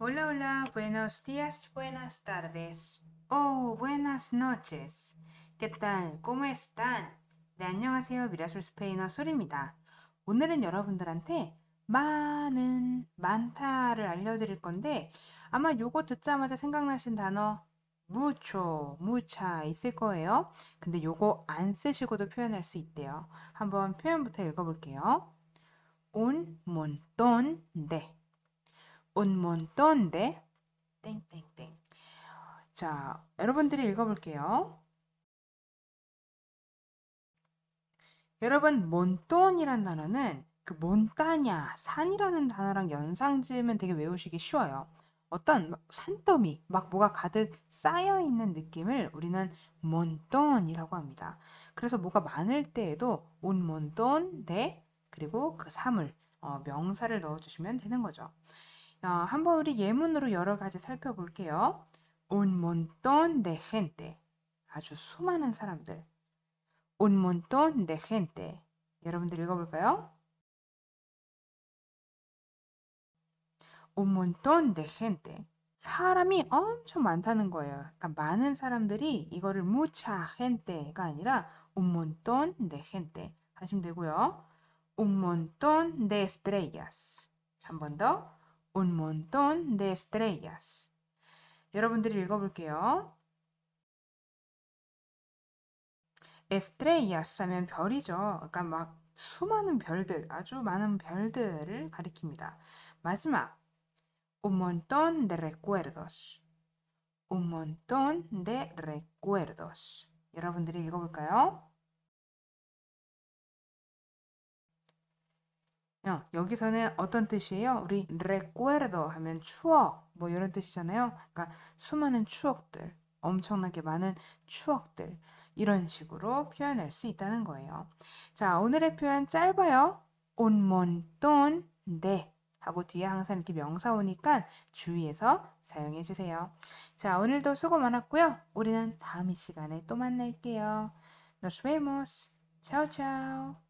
Hola, hola, buenos días, buenas tardes. Oh, buenas noches. ¿Qué tal? ¿Cómo están? 네, 안녕하세요. 미라솔 스페인어 소리입니다. 오늘은 여러분들한테 많은, 많다를 알려드릴 건데 아마 요거 듣자마자 생각나신 단어 무초, 무차 있을 거예요. 근데 요거 안 쓰시고도 표현할 수 있대요. 한번 표현부터 읽어볼게요. un montón de un montón de 땡땡땡. 자, 여러분들이 읽어볼게요. 여러분, 몬돈이란 단어는 그 몬타냐, 산이라는 단어랑 연상 지으면 되게 외우시기 쉬워요. 어떤 산더미, 막 뭐가 가득 쌓여 있는 느낌을 우리는 몬돈이라고 합니다. 그래서 뭐가 많을 때에도 온 몬돈, 대, 그리고 그 사물, 어, 명사를 넣어주시면 되는 거죠. 한번 우리 예문으로 여러 가지 살펴볼게요. Un montón de gente. 아주 수많은 사람들. Un montón de gente. 여러분들 읽어볼까요? Un montón de gente. 사람이 엄청 많다는 거예요. 그러니까 많은 사람들이 이거를 mucha gente가 아니라 un montón de gente 하시면 되고요. un montón de estrellas. 한 번 더. un montón de estrellas. 여러분들이 읽어볼게요. estrellas 하면 별이죠. 그러니까 막 수많은 별들, 아주 많은 별들을 가리킵니다. 마지막, un montón de recuerdos. un montón de recuerdos. 여러분들이 읽어볼까요? 어, 여기서는 어떤 뜻이에요? 우리 recuerdo 하면 추억 뭐 이런 뜻이잖아요. 그러니까 수많은 추억들, 엄청나게 많은 추억들 이런 식으로 표현할 수 있다는 거예요. 자, 오늘의 표현 짧아요. un montón de 하고 뒤에 항상 이렇게 명사 오니까 주의해서 사용해 주세요. 자, 오늘도 수고 많았고요. 우리는 다음 이 시간에 또 만날게요. Nos vemos. Ciao, ciao.